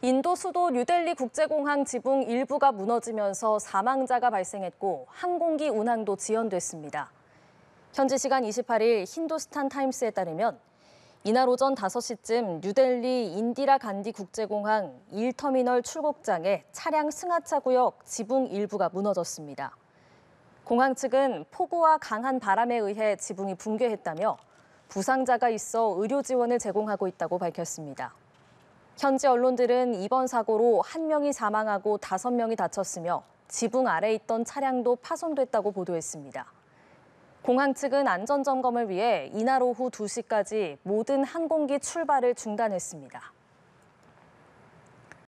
인도 수도 뉴델리 국제공항 지붕 일부가 무너지면서 사망자가 발생했고 항공기 운항도 지연됐습니다. 현지 시간 28일 힌두스탄 타임스에 따르면 이날 오전 5시쯤 뉴델리 인디라 간디 국제공항 1터미널 출국장에 차량 승하차 구역 지붕 일부가 무너졌습니다. 공항 측은 폭우와 강한 바람에 의해 지붕이 붕괴했다며 부상자가 있어 의료 지원을 제공하고 있다고 밝혔습니다. 현지 언론들은 이번 사고로 한 명이 사망하고 다섯 명이 다쳤으며 지붕 아래 있던 차량도 파손됐다고 보도했습니다. 공항 측은 안전 점검을 위해 이날 오후 2시까지 모든 항공기 출발을 중단했습니다.